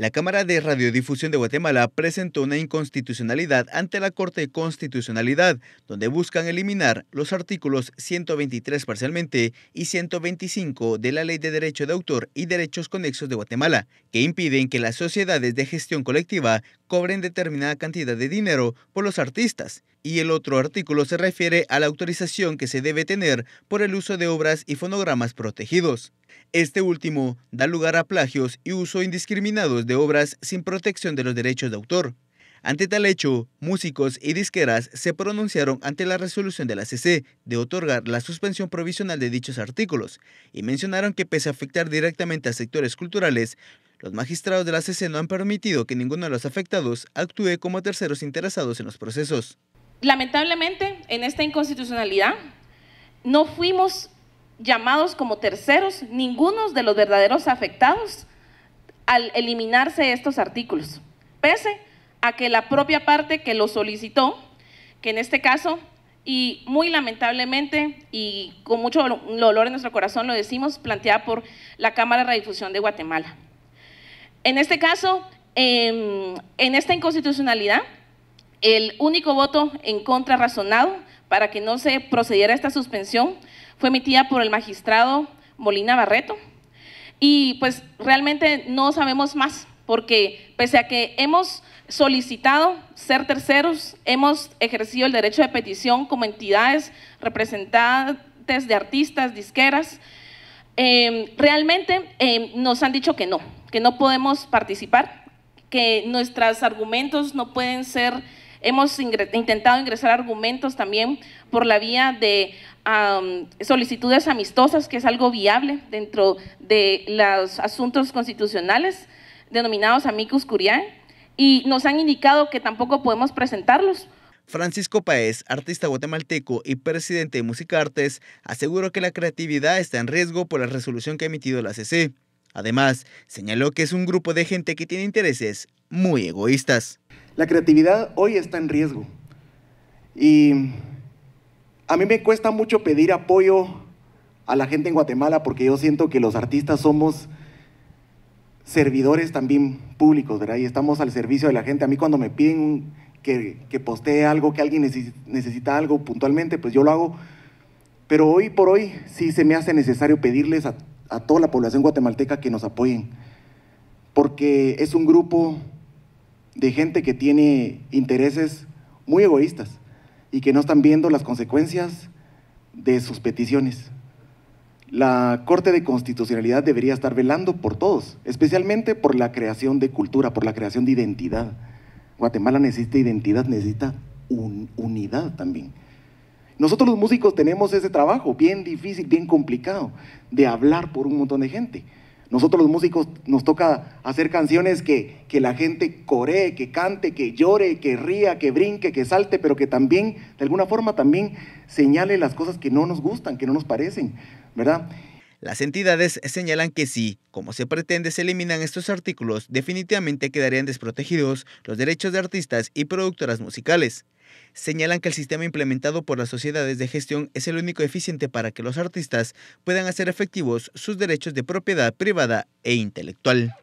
La Cámara de Radiodifusión de Guatemala presentó una inconstitucionalidad ante la Corte de Constitucionalidad, donde buscan eliminar los artículos 123 parcialmente y 125 de la Ley de Derecho de Autor y Derechos Conexos de Guatemala, que impiden que las sociedades de gestión colectiva cobren determinada cantidad de dinero por los artistas, y el otro artículo se refiere a la autorización que se debe tener por el uso de obras y fonogramas protegidos. Este último da lugar a plagios y uso indiscriminados de obras sin protección de los derechos de autor. Ante tal hecho, músicos y disqueras se pronunciaron ante la resolución de la CC de otorgar la suspensión provisional de dichos artículos y mencionaron que pese a afectar directamente a sectores culturales, los magistrados de la CC no han permitido que ninguno de los afectados actúe como terceros interesados en los procesos. Lamentablemente, en esta inconstitucionalidad, no fuimos llamados como terceros ninguno de los verdaderos afectados al eliminarse estos artículos, pese a que la propia parte que lo solicitó, que en este caso, y muy lamentablemente y con mucho dolor en nuestro corazón lo decimos, planteada por la Cámara de difusión de Guatemala. En este caso, em, en esta inconstitucionalidad, el único voto en contra razonado para que no se procediera a esta suspensión fue emitida por el magistrado Molina Barreto. Y pues realmente no sabemos más, porque pese a que hemos solicitado ser terceros, hemos ejercido el derecho de petición como entidades representantes de artistas, disqueras, em, realmente em, nos han dicho que no, que no podemos participar, que nuestros argumentos no pueden ser Hemos intentado ingresar argumentos también por la vía de solicitudes amistosas, que es algo viable dentro de los asuntos constitucionales denominados amicus curiae, y nos han indicado que tampoco podemos presentarlos Francisco Paez, artista guatemalteco y presidente de Artes, aseguró que la creatividad está en riesgo por la resolución que ha emitido la CC. Además, señaló que es un grupo de gente que tiene intereses muy egoístas. La creatividad hoy está en riesgo. Y a mí me cuesta mucho pedir apoyo a la gente en Guatemala porque yo siento que los artistas somos servidores también públicos, ¿verdad? Y estamos al servicio de la gente. A mí cuando me piden que, postee algo, que alguien necesita algo puntualmente, pues yo lo hago. Pero hoy por hoy sí se me hace necesario pedirles a, a toda la población guatemalteca que nos apoyen, porque es un grupo de gente que tiene intereses muy egoístas y que no están viendo las consecuencias de sus peticiones. La Corte de Constitucionalidad debería estar velando por todos, especialmente por la creación de cultura, por la creación de identidad. Guatemala necesita identidad, necesita unidad también. Nosotros los músicos tenemos ese trabajo bien difícil, bien complicado, de hablar por un montón de gente. Nosotros los músicos nos toca hacer canciones que, que la gente coree, que cante, que llore, que ría, que brinque, que salte, pero que también, de alguna forma, también señale las cosas que no nos gustan, que no nos parecen, ¿verdad? Las entidades señalan que si, como se pretende, se eliminan estos artículos, definitivamente quedarían desprotegidos los derechos de artistas y productoras musicales. Señalan que el sistema implementado por las sociedades de gestión es el único eficiente para que los artistas puedan hacer efectivos sus derechos de propiedad privada e intelectual.